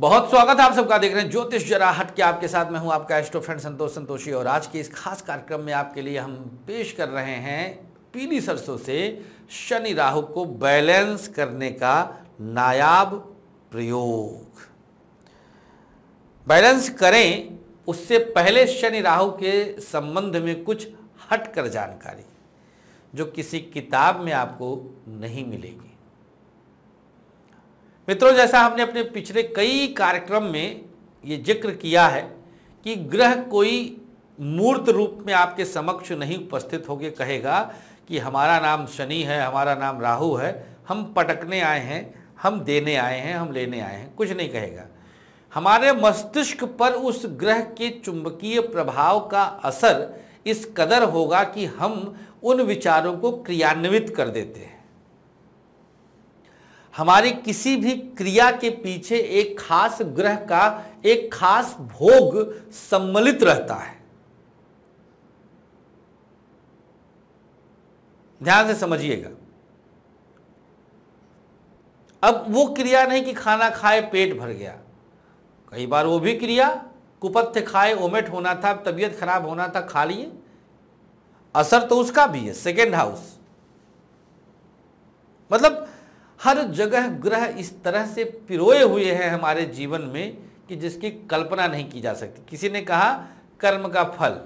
बहुत स्वागत है आप सबका देख रहे हैं ज्योतिष जरा हट के आपके साथ मैं हूं आपका एस्ट्रो फ्रेंड संतोष संतोषी और आज के इस खास कार्यक्रम में आपके लिए हम पेश कर रहे हैं पीली सरसों से शनि राहु को बैलेंस करने का नायाब प्रयोग बैलेंस करें उससे पहले शनि राहु के संबंध में कुछ हट कर जानकारी जो किसी किताब में आपको नहीं मिलेगी मित्रों जैसा हमने अपने पिछले कई कार्यक्रम में ये जिक्र किया है कि ग्रह कोई मूर्त रूप में आपके समक्ष नहीं उपस्थित होकर कहेगा कि हमारा नाम शनि है हमारा नाम राहु है हम पटकने आए हैं हम देने आए हैं हम लेने आए हैं कुछ नहीं कहेगा हमारे मस्तिष्क पर उस ग्रह के चुंबकीय प्रभाव का असर इस कदर होगा कि हम उन विचारों को क्रियान्वित कर देते हैं हमारी किसी भी क्रिया के पीछे एक खास ग्रह का एक खास भोग सम्मिलित रहता है ध्यान से समझिएगा अब वो क्रिया नहीं कि खाना खाए पेट भर गया कई बार वो भी क्रिया कुपथ्य खाए ओमेट होना था तबीयत खराब होना था खा लिए असर तो उसका भी है सेकेंड हाउस मतलब हर जगह ग्रह इस तरह से पिरोए हुए हैं हमारे जीवन में कि जिसकी कल्पना नहीं की जा सकती किसी ने कहा कर्म का फल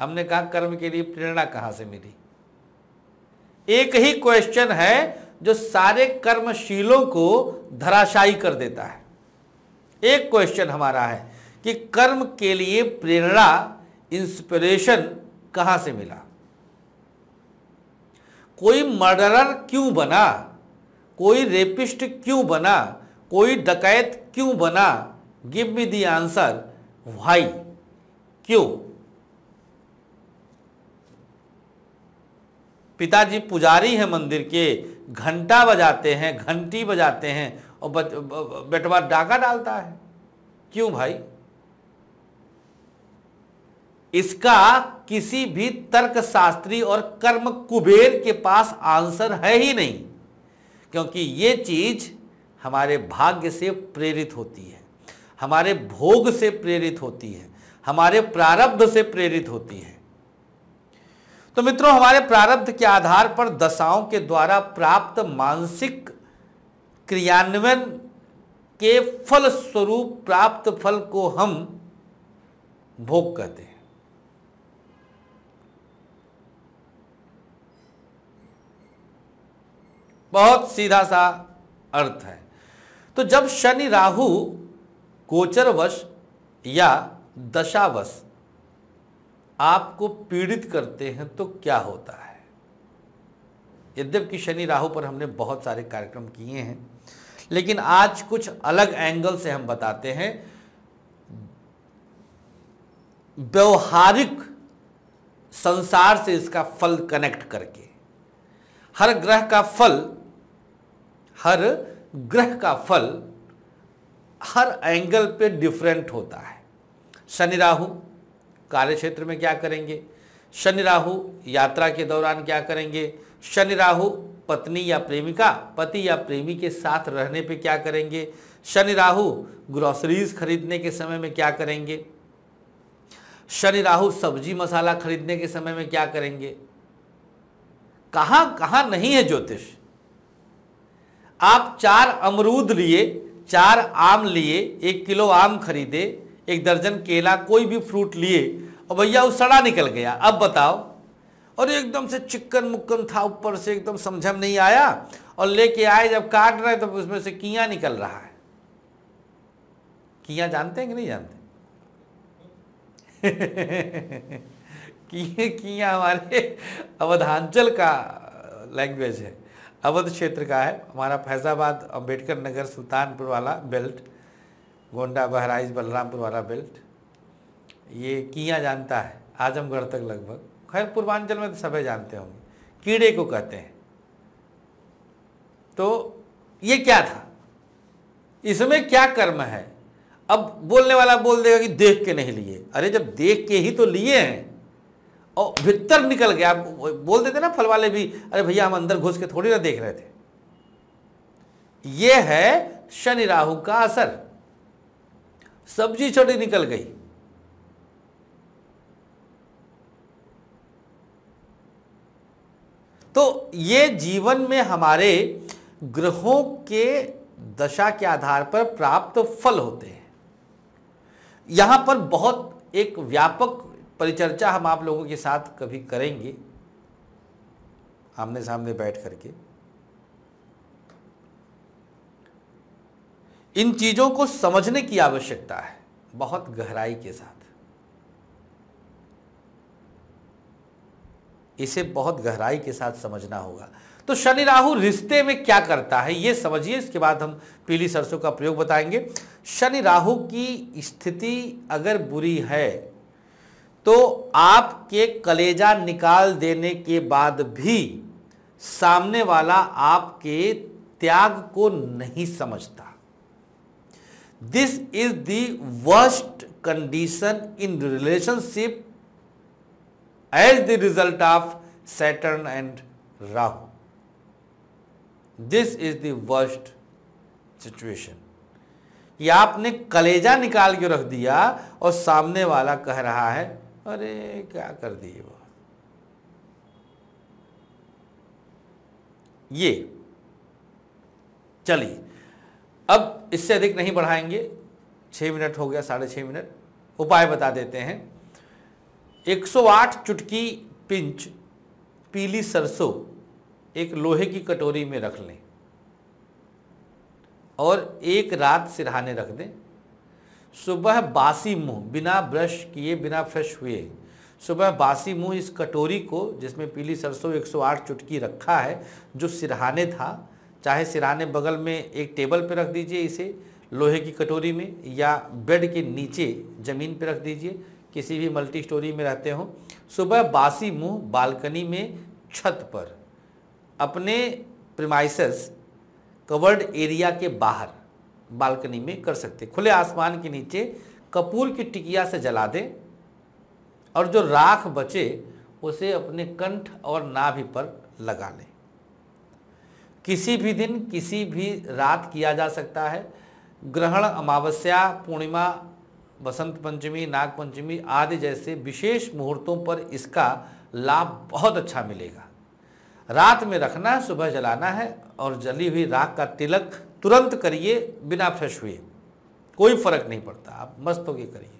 हमने कहा कर्म के लिए प्रेरणा कहां से मिली एक ही क्वेश्चन है जो सारे कर्मशीलों को धराशायी कर देता है एक क्वेश्चन हमारा है कि कर्म के लिए प्रेरणा इंस्पिरेशन कहां से मिला कोई मर्डरर क्यों बना कोई रेपिस्ट क्यों बना कोई डकैत क्यों बना give me the answer why क्यों पिताजी पुजारी हैं मंदिर के घंटा बजाते हैं घंटी बजाते हैं और बेटवा डाका डालता है क्यों भाई इसका किसी भी तर्कशास्त्री और कर्म कुबेर के पास आंसर है ही नहीं क्योंकि ये चीज हमारे भाग्य से प्रेरित होती है हमारे भोग से प्रेरित होती है हमारे प्रारब्ध से प्रेरित होती है तो मित्रों हमारे प्रारब्ध के आधार पर दशाओं के द्वारा प्राप्त मानसिक क्रियान्वयन के फल स्वरूप प्राप्त फल को हम भोग कहते हैं बहुत सीधा सा अर्थ है तो जब शनि राहु गोचरवश या दशावश आपको पीड़ित करते हैं तो क्या होता है यद्यपि शनि राहु पर हमने बहुत सारे कार्यक्रम किए हैं लेकिन आज कुछ अलग एंगल से हम बताते हैं व्यवहारिक संसार से इसका फल कनेक्ट करके हर ग्रह का फल हर ग्रह का फल हर एंगल पे डिफरेंट होता है शनि राहु कार्य क्षेत्र में क्या करेंगे शनि राहु यात्रा के दौरान क्या करेंगे शनि राहु पत्नी या प्रेमिका पति या प्रेमी के साथ रहने पे क्या करेंगे शनि राहु ग्रॉसरीज खरीदने के समय में क्या करेंगे शनि राहु सब्जी मसाला खरीदने के समय में क्या करेंगे कहाँ कहाँ नहीं है ज्योतिष आप चार अमरूद लिए चार आम लिए एक किलो आम खरीदे एक दर्जन केला कोई भी फ्रूट लिए और भैया वो सड़ा निकल गया अब बताओ और एकदम से चिक्कन मुक्कन था ऊपर से एकदम समझ नहीं आया और लेके आए जब काट रहे तो उसमें से किया निकल रहा है किया जानते हैं कि नहीं जानते किया हमारे अवधांचल का लैंग्वेज है अवध क्षेत्र का है हमारा फैज़ाबाद अम्बेडकर नगर सुल्तानपुर वाला बेल्ट गोंडा बहराइच बलरामपुर वाला बेल्ट ये किया जानता है आजमगढ़ तक लगभग खैर पूर्वांचल में तो सभी जानते होंगे कीड़े को कहते हैं तो ये क्या था इसमें क्या कर्म है अब बोलने वाला बोल देगा कि देख के नहीं लिए अरे जब देख के ही तो लिए हैं और भीतर निकल गया बोल देते ना फल वाले भी अरे भैया हम अंदर घुस के थोड़ी ना देख रहे थे ये है शनि राहु का असर सब्जी छोटी निकल गई तो ये जीवन में हमारे ग्रहों के दशा के आधार पर प्राप्त फल होते हैं यहां पर बहुत एक व्यापक परिचर्चा हम आप लोगों के साथ कभी करेंगे आमने सामने बैठ करके इन चीज़ों को समझने की आवश्यकता है बहुत गहराई के साथ इसे बहुत गहराई के साथ समझना होगा तो शनि राहु रिश्ते में क्या करता है यह समझिए इसके बाद हम पीली सरसों का प्रयोग बताएंगे शनि राहु की स्थिति अगर बुरी है तो आपके कलेजा निकाल देने के बाद भी सामने वाला आपके त्याग को नहीं समझता this is the worst condition in relationship as the result of Saturn and Rahu this is worst situation कि आपने कलेजा निकाल के रख दिया और सामने वाला कह रहा है अरे क्या कर दिए वो ये चलिए अब इससे अधिक नहीं बढ़ाएंगे छः मिनट हो गया साढ़े छः मिनट उपाय बता देते हैं 108 चुटकी पिंच पीली सरसों एक लोहे की कटोरी में रख लें और एक रात सिरहाने रख दें सुबह बासी मुंह बिना ब्रश किए बिना फ्रेश हुए सुबह बासी मुंह इस कटोरी को जिसमें पीली सरसों 108 चुटकी रखा है जो सिरहाने था चाहे सिरहाने बगल में एक टेबल पर रख दीजिए इसे लोहे की कटोरी में या बेड के नीचे ज़मीन पर रख दीजिए किसी भी मल्टी स्टोरी में रहते हों सुबह बासी मुंह बालकनी में छत पर अपने प्रमाइस कवर्ड एरिया के बाहर बालकनी में कर सकते खुले आसमान के नीचे कपूर की टिकिया से जला दें और जो राख बचे उसे अपने कंठ और नाभि पर लगा लें किसी भी दिन किसी भी रात किया जा सकता है ग्रहण अमावस्या पूर्णिमा बसंत पंचमी नाग पंचमी आदि जैसे विशेष मुहूर्तों पर इसका लाभ बहुत अच्छा मिलेगा रात में रखना सुबह जलाना है और जली हुई राख का तिलक तुरंत करिए बिना फ्रेश हुए कोई फर्क नहीं पड़ता आप मस्त होके करिए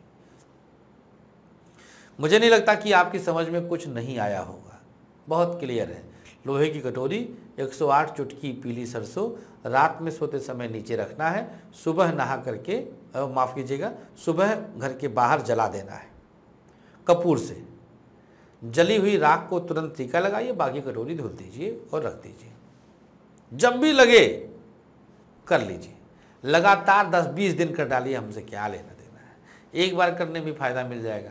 मुझे नहीं लगता कि आपकी समझ में कुछ नहीं आया होगा बहुत क्लियर है लोहे की कटोरी 108 चुटकी पीली सरसों रात में सोते समय नीचे रखना है सुबह नहा करके माफ़ कीजिएगा सुबह घर के बाहर जला देना है कपूर से जली हुई राख को तुरंत टीका लगाइए बाकी कटोरी धुल दीजिए और रख दीजिए जब भी लगे कर लीजिए लगातार 10-20 दिन कर डालिए हमसे क्या लेना देना है एक बार करने में फ़ायदा मिल जाएगा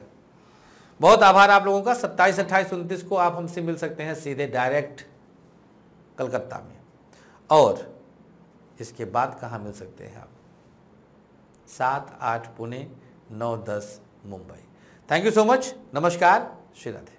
बहुत आभार आप लोगों का 27, अट्ठाईस उनतीस को आप हमसे मिल सकते हैं सीधे डायरेक्ट कलकत्ता में और इसके बाद कहाँ मिल सकते हैं आप सात आठ पुणे नौ दस Mumbai thank you so much नमस्कार श्री राधे